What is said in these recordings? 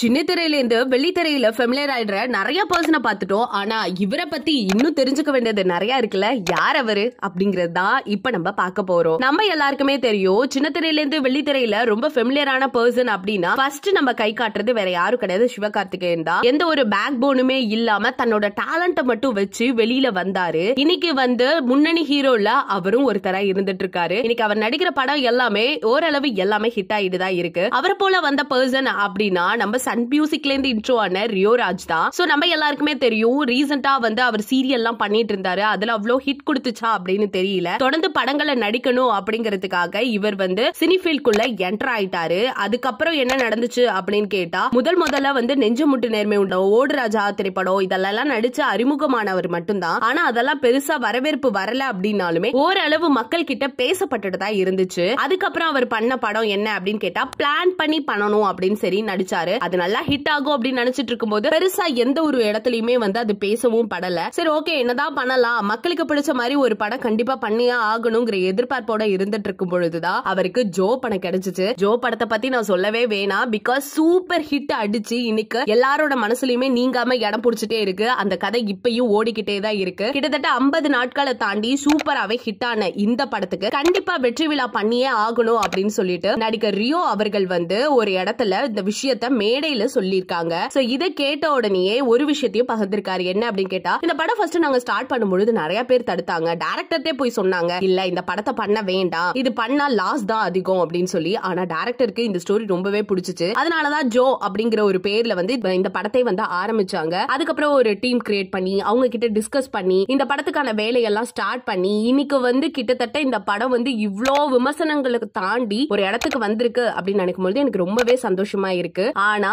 சின்னத்திரையில இருந்து வெள்ளித்திரையில ஃபெமிலியர் ஆயிடுற நிறைய பர்சனை பார்த்துட்டோம் ஆனா இவரை பத்தி இன்னும் தெரிஞ்சுக்க வேண்டியது நிறைய இருக்குல்ல யார் அவரு அப்படிங்கிறது தான் இப்ப நம்ம பார்க்க போறோம் நம்ம எல்லாருக்குமே தெரியும் சின்ன இருந்து வெள்ளித்திரையில ரொம்ப ஃபெமிலியரான பர்சன் அப்படின்னா ஃபர்ஸ்ட் நம்ம கை காட்டுறது வேற யாரும் கிடையாது சிவகார்த்திகேயன் தான் எந்த ஒரு பேக் போனுமே இல்லாம தன்னோட டேலண்ட மட்டும் வச்சு வெளியில வந்தாரு இன்னைக்கு வந்து முன்னணி ஹீரோல அவரும் ஒருத்தரா இருந்துட்டு இருக்காரு இன்னைக்கு அவர் நடிக்கிற படம் எல்லாமே ஓரளவு எல்லாமே ஹிட் ஆயிட்டு தான் இருக்கு அவரை போல வந்த பர்சன் அப்படின்னா நம்ம சன் இருந்து இன்ட்ரோ ஆன ரியோ தான் ஸோ நம்ம எல்லாருக்குமே தெரியும் ரீசெண்டாக வந்து அவர் சீரியல் எல்லாம் பண்ணிட்டு இருந்தாரு அதுல அவ்வளவு ஹிட் கொடுத்துச்சா அப்படின்னு தெரியல தொடர்ந்து படங்களை நடிக்கணும் அப்படிங்கறதுக்காக இவர் வந்து சினிஃபீல்ட்குள்ள என்டர் ஆயிட்டாரு அதுக்கப்புறம் என்ன நடந்துச்சு அப்படின்னு கேட்டா முதல் முதல்ல வந்து நெஞ்சு முட்டு நேர்மை உண்டோ ஓடுராஜா திரைப்படம் இதெல்லாம் நடிச்சு அறிமுகமானவர் மட்டும்தான் ஆனா அதெல்லாம் பெருசா வரவேற்பு வரல அப்படின்னாலுமே ஓரளவு மக்கள் கிட்ட பேசப்பட்டுட்டு தான் இருந்துச்சு அதுக்கப்புறம் அவர் பண்ண படம் என்ன அப்படின்னு கேட்டா பிளான் பண்ணி பண்ணணும் அப்படின்னு சரி நடிச்சாரு அதனால நல்லா ஹிட் ஆகும் அப்படின்னு நினைச்சிட்டு இருக்கும்போது பெருசா எந்த ஒரு இடத்துலயுமே வந்து அது பேசவும் படல சரி ஓகே என்னதான் பண்ணலாம் மக்களுக்கு பிடிச்ச மாதிரி ஒரு படம் கண்டிப்பா பண்ணியே ஆகணுங்கிற எதிர்பார்ப்போட இருந்துட்டு இருக்கும் பொழுதுதான் அவருக்கு ஜோ படம் கிடைச்சிச்சு ஜோ படத்தை பத்தி நான் சொல்லவே வேணாம் பிகாஸ் சூப்பர் ஹிட் அடிச்சு இன்னைக்கு எல்லாரோட மனசுலயுமே நீங்காம இடம் பிடிச்சிட்டே இருக்கு அந்த கதை இப்பயும் ஓடிக்கிட்டே தான் இருக்கு கிட்டத்தட்ட ஐம்பது நாட்களை தாண்டி சூப்பராவே ஹிட் ஆன இந்த படத்துக்கு கண்டிப்பா வெற்றி விழா பண்ணியே ஆகணும் அப்படின்னு சொல்லிட்டு நடிகர் ரியோ அவர்கள் வந்து ஒரு இடத்துல இந்த விஷயத்த மேடை உரையில சொல்லியிருக்காங்க சோ இதை கேட்ட உடனேயே ஒரு விஷயத்தையும் பகிர்ந்திருக்காரு என்ன அப்படின்னு கேட்டா இந்த படம் ஃபர்ஸ்ட் நாங்க ஸ்டார்ட் பண்ணும்பொழுது நிறைய பேர் தடுத்தாங்க டேரக்டர்டே போய் சொன்னாங்க இல்ல இந்த படத்தை பண்ண வேண்டாம் இது பண்ணா லாஸ் தான் அதிகம் அப்படின்னு சொல்லி ஆனா டேரக்டருக்கு இந்த ஸ்டோரி ரொம்பவே பிடிச்சிச்சு அதனாலதான் ஜோ அப்படிங்கிற ஒரு பேர்ல வந்து இந்த படத்தை வந்து ஆரம்பிச்சாங்க அதுக்கப்புறம் ஒரு டீம் கிரியேட் பண்ணி அவங்க கிட்ட டிஸ்கஸ் பண்ணி இந்த படத்துக்கான வேலையெல்லாம் ஸ்டார்ட் பண்ணி இன்னைக்கு வந்து கிட்டத்தட்ட இந்த படம் வந்து இவ்வளோ விமர்சனங்களுக்கு தாண்டி ஒரு இடத்துக்கு வந்திருக்கு அப்படின்னு நினைக்கும் போது எனக்கு ரொம்பவே சந்தோஷமா இருக்கு ஆனா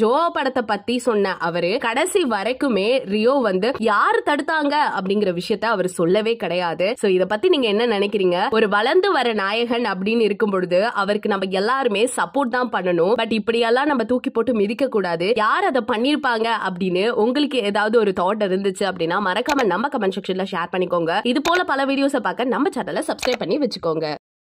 ஜோ படத்தை பத்தி சொன்ன அவரு கடைசி வரைக்குமே ரியோ வந்து யாரு தடுத்தாங்க அப்படிங்கிற விஷயத்த அவர் சொல்லவே கிடையாது சோ இத பத்தி நீங்க என்ன நினைக்கிறீங்க ஒரு வளர்ந்து வர நாயகன் அப்படின்னு இருக்கும் பொழுது அவருக்கு நம்ம எல்லாருமே சப்போர்ட் தான் பண்ணணும் பட் இப்படியெல்லாம் நம்ம தூக்கி போட்டு மிதிக்க கூடாது யார் அதை பண்ணிருப்பாங்க அப்படின்னு உங்களுக்கு ஏதாவது ஒரு தாட் இருந்துச்சு அப்படின்னா மறக்காம நம்ம கமெண்ட் செக்ஷன்ல ஷேர் பண்ணிக்கோங்க இது போல பல வீடியோஸை பார்க்க நம்ம சேனலை சப்ஸ்கிரைப் பண்ணி வச்சுக்கோங்க